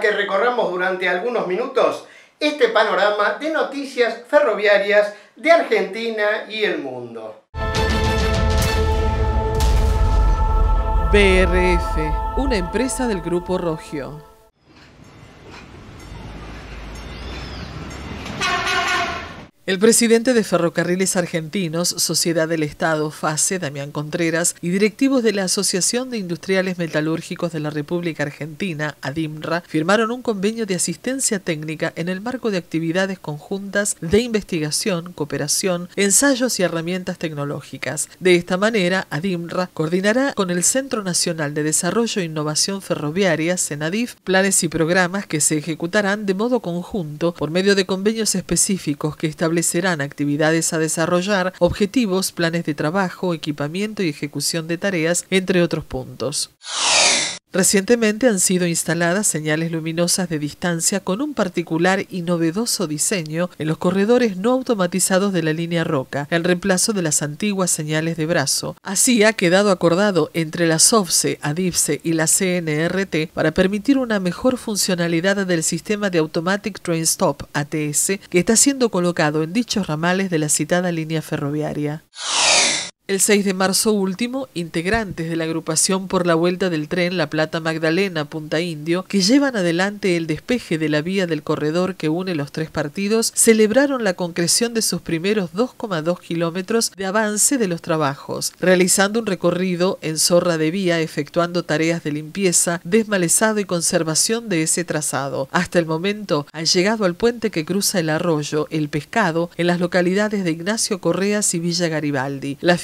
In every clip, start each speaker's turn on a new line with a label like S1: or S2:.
S1: que recorramos durante algunos minutos este panorama de noticias ferroviarias de Argentina y el mundo. BRF, una empresa del Grupo Rogio. El presidente de Ferrocarriles Argentinos, Sociedad del Estado, FASE, Damián Contreras, y directivos de la Asociación de Industriales Metalúrgicos de la República Argentina, ADIMRA, firmaron un convenio de asistencia técnica en el marco de actividades conjuntas de investigación, cooperación, ensayos y herramientas tecnológicas. De esta manera, ADIMRA coordinará con el Centro Nacional de Desarrollo e Innovación Ferroviaria, CENADIF, planes y programas que se ejecutarán de modo conjunto por medio de convenios específicos que establecerán serán actividades a desarrollar, objetivos, planes de trabajo, equipamiento y ejecución de tareas, entre otros puntos. Recientemente han sido instaladas señales luminosas de distancia con un particular y novedoso diseño en los corredores no automatizados de la línea Roca, en reemplazo de las antiguas señales de brazo. Así ha quedado acordado entre la SOFSE, ADIFSE y la CNRT para permitir una mejor funcionalidad del sistema de Automatic Train Stop ATS que está siendo colocado en dichos ramales de la citada línea ferroviaria. El 6 de marzo último, integrantes de la agrupación por la vuelta del tren La Plata Magdalena Punta Indio, que llevan adelante el despeje de la vía del corredor que une los tres partidos, celebraron la concreción de sus primeros 2,2 kilómetros de avance de los trabajos, realizando un recorrido en zorra de vía, efectuando tareas de limpieza, desmalezado y conservación de ese trazado. Hasta el momento han llegado al puente que cruza el arroyo El Pescado en las localidades de Ignacio Correas y Villa Garibaldi. La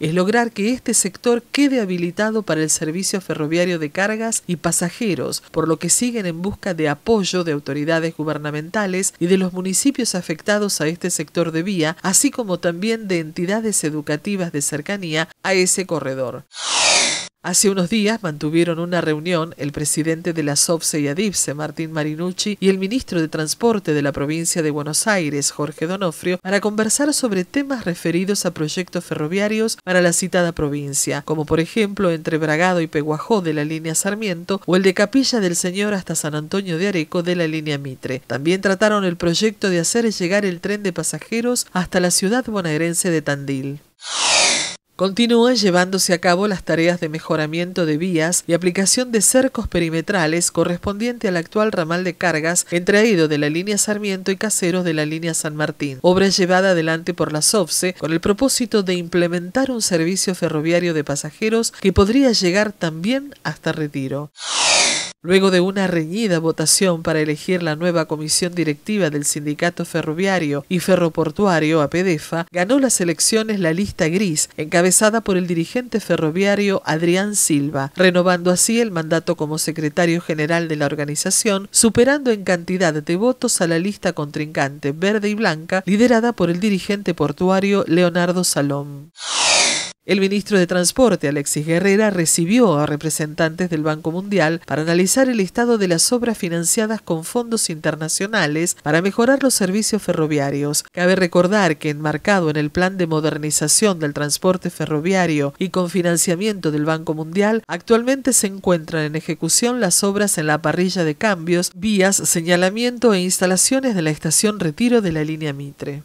S1: es lograr que este sector quede habilitado para el servicio ferroviario de cargas y pasajeros, por lo que siguen en busca de apoyo de autoridades gubernamentales y de los municipios afectados a este sector de vía, así como también de entidades educativas de cercanía a ese corredor. Hace unos días mantuvieron una reunión el presidente de la SOFSE y ADIPSE, Martín Marinucci, y el ministro de Transporte de la provincia de Buenos Aires, Jorge Donofrio, para conversar sobre temas referidos a proyectos ferroviarios para la citada provincia, como por ejemplo entre Bragado y Peguajó de la línea Sarmiento o el de Capilla del Señor hasta San Antonio de Areco de la línea Mitre. También trataron el proyecto de hacer llegar el tren de pasajeros hasta la ciudad bonaerense de Tandil continúa llevándose a cabo las tareas de mejoramiento de vías y aplicación de cercos perimetrales correspondiente al actual ramal de cargas entreído de la línea Sarmiento y Caseros de la línea San Martín, obra llevada adelante por la SOFCE con el propósito de implementar un servicio ferroviario de pasajeros que podría llegar también hasta Retiro. Luego de una reñida votación para elegir la nueva comisión directiva del Sindicato Ferroviario y Ferroportuario, APDEFA, ganó las elecciones la lista gris, encabezada por el dirigente ferroviario Adrián Silva, renovando así el mandato como secretario general de la organización, superando en cantidad de votos a la lista contrincante verde y blanca, liderada por el dirigente portuario Leonardo Salom. El ministro de Transporte, Alexis Guerrera, recibió a representantes del Banco Mundial para analizar el estado de las obras financiadas con fondos internacionales para mejorar los servicios ferroviarios. Cabe recordar que, enmarcado en el Plan de Modernización del Transporte Ferroviario y con financiamiento del Banco Mundial, actualmente se encuentran en ejecución las obras en la parrilla de cambios, vías, señalamiento e instalaciones de la estación Retiro de la línea Mitre.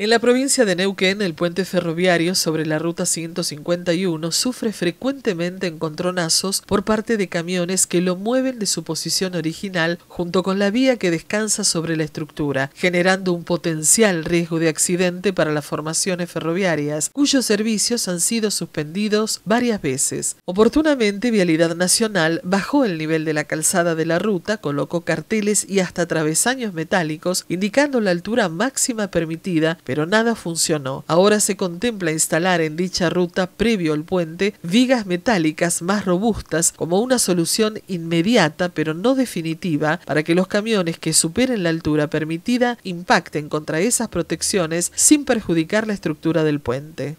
S1: En la provincia de Neuquén, el puente ferroviario sobre la ruta 151 sufre frecuentemente encontronazos por parte de camiones que lo mueven de su posición original junto con la vía que descansa sobre la estructura, generando un potencial riesgo de accidente para las formaciones ferroviarias, cuyos servicios han sido suspendidos varias veces. Oportunamente, Vialidad Nacional bajó el nivel de la calzada de la ruta, colocó carteles y hasta travesaños metálicos indicando la altura máxima permitida pero nada funcionó. Ahora se contempla instalar en dicha ruta, previo al puente, vigas metálicas más robustas como una solución inmediata pero no definitiva para que los camiones que superen la altura permitida impacten contra esas protecciones sin perjudicar la estructura del puente.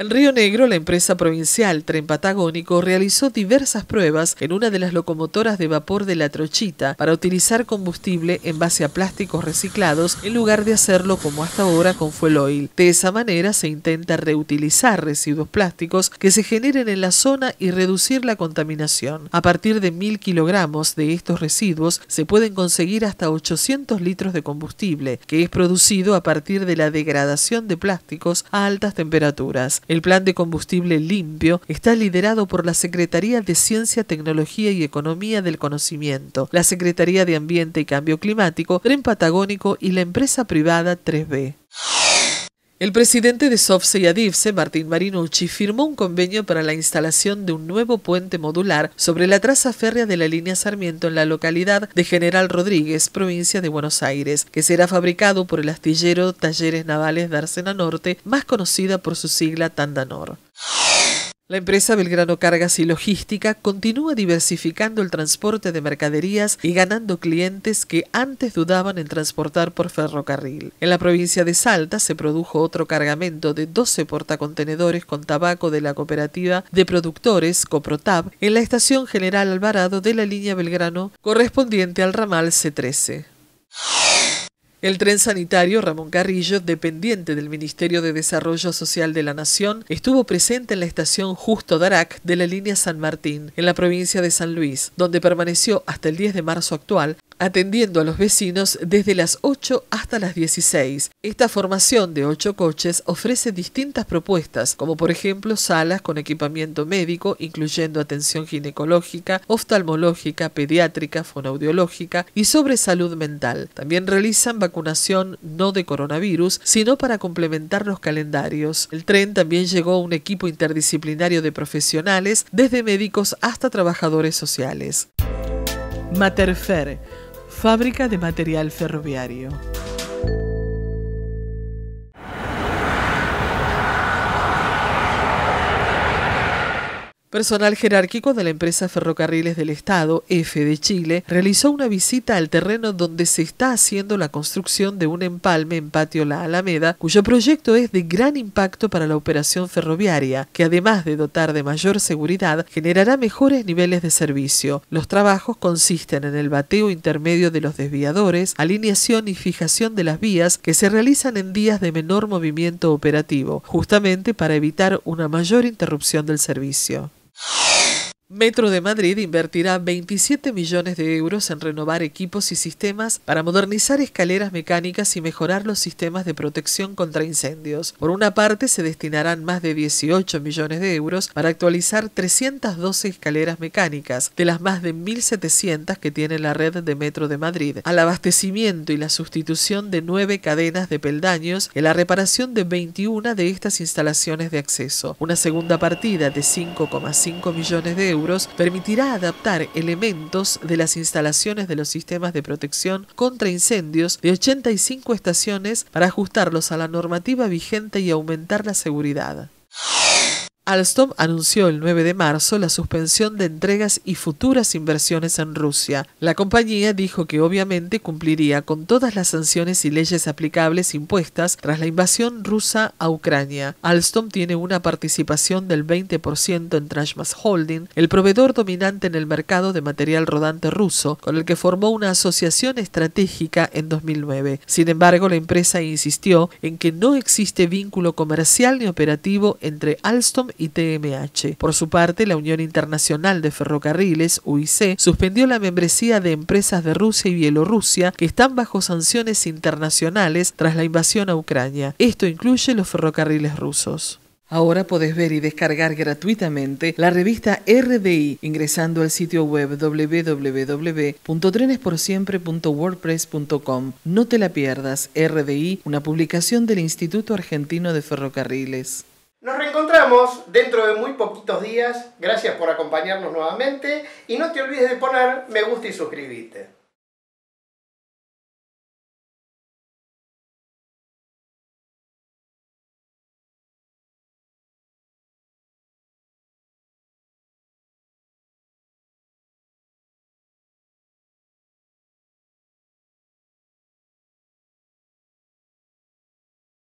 S1: En Río Negro, la empresa provincial Tren Patagónico realizó diversas pruebas en una de las locomotoras de vapor de la Trochita para utilizar combustible en base a plásticos reciclados en lugar de hacerlo como hasta ahora con fuel oil. De esa manera se intenta reutilizar residuos plásticos que se generen en la zona y reducir la contaminación. A partir de mil kilogramos de estos residuos se pueden conseguir hasta 800 litros de combustible, que es producido a partir de la degradación de plásticos a altas temperaturas. El plan de combustible limpio está liderado por la Secretaría de Ciencia, Tecnología y Economía del Conocimiento, la Secretaría de Ambiente y Cambio Climático, Tren Patagónico y la empresa privada 3B. El presidente de Sofse y Adifse, Martín Marinucci, firmó un convenio para la instalación de un nuevo puente modular sobre la traza férrea de la línea Sarmiento en la localidad de General Rodríguez, provincia de Buenos Aires, que será fabricado por el astillero Talleres Navales de Arsena Norte, más conocida por su sigla Tandanor. La empresa Belgrano Cargas y Logística continúa diversificando el transporte de mercaderías y ganando clientes que antes dudaban en transportar por ferrocarril. En la provincia de Salta se produjo otro cargamento de 12 portacontenedores con tabaco de la cooperativa de productores Coprotab en la estación General Alvarado de la línea Belgrano correspondiente al ramal C13. El tren sanitario Ramón Carrillo, dependiente del Ministerio de Desarrollo Social de la Nación, estuvo presente en la estación Justo Darac de la línea San Martín, en la provincia de San Luis, donde permaneció hasta el 10 de marzo actual atendiendo a los vecinos desde las 8 hasta las 16. Esta formación de 8 coches ofrece distintas propuestas, como por ejemplo salas con equipamiento médico, incluyendo atención ginecológica, oftalmológica, pediátrica, fonoaudiológica y sobre salud mental. También realizan vacunación no de coronavirus, sino para complementar los calendarios. El tren también llegó a un equipo interdisciplinario de profesionales, desde médicos hasta trabajadores sociales. Materfer fábrica de material ferroviario. Personal jerárquico de la empresa Ferrocarriles del Estado, F de Chile, realizó una visita al terreno donde se está haciendo la construcción de un empalme en Patio La Alameda, cuyo proyecto es de gran impacto para la operación ferroviaria, que además de dotar de mayor seguridad, generará mejores niveles de servicio. Los trabajos consisten en el bateo intermedio de los desviadores, alineación y fijación de las vías que se realizan en días de menor movimiento operativo, justamente para evitar una mayor interrupción del servicio. Metro de Madrid invertirá 27 millones de euros en renovar equipos y sistemas para modernizar escaleras mecánicas y mejorar los sistemas de protección contra incendios. Por una parte, se destinarán más de 18 millones de euros para actualizar 312 escaleras mecánicas, de las más de 1.700 que tiene la red de Metro de Madrid, al abastecimiento y la sustitución de nueve cadenas de peldaños y la reparación de 21 de estas instalaciones de acceso. Una segunda partida de 5,5 millones de euros permitirá adaptar elementos de las instalaciones de los sistemas de protección contra incendios de 85 estaciones para ajustarlos a la normativa vigente y aumentar la seguridad. Alstom anunció el 9 de marzo la suspensión de entregas y futuras inversiones en Rusia. La compañía dijo que obviamente cumpliría con todas las sanciones y leyes aplicables impuestas tras la invasión rusa a Ucrania. Alstom tiene una participación del 20% en Trashmas Holding, el proveedor dominante en el mercado de material rodante ruso, con el que formó una asociación estratégica en 2009. Sin embargo, la empresa insistió en que no existe vínculo comercial ni operativo entre Alstom y TMH. Por su parte, la Unión Internacional de Ferrocarriles, UIC, suspendió la membresía de empresas de Rusia y Bielorrusia que están bajo sanciones internacionales tras la invasión a Ucrania. Esto incluye los ferrocarriles rusos. Ahora podés ver y descargar gratuitamente la revista RDI ingresando al sitio web www.trenesporsiempre.wordpress.com. No te la pierdas, RDI, una publicación del Instituto Argentino de Ferrocarriles. Nos reencontramos dentro de muy poquitos días. Gracias por acompañarnos nuevamente y no te olvides de poner me gusta y suscribirte.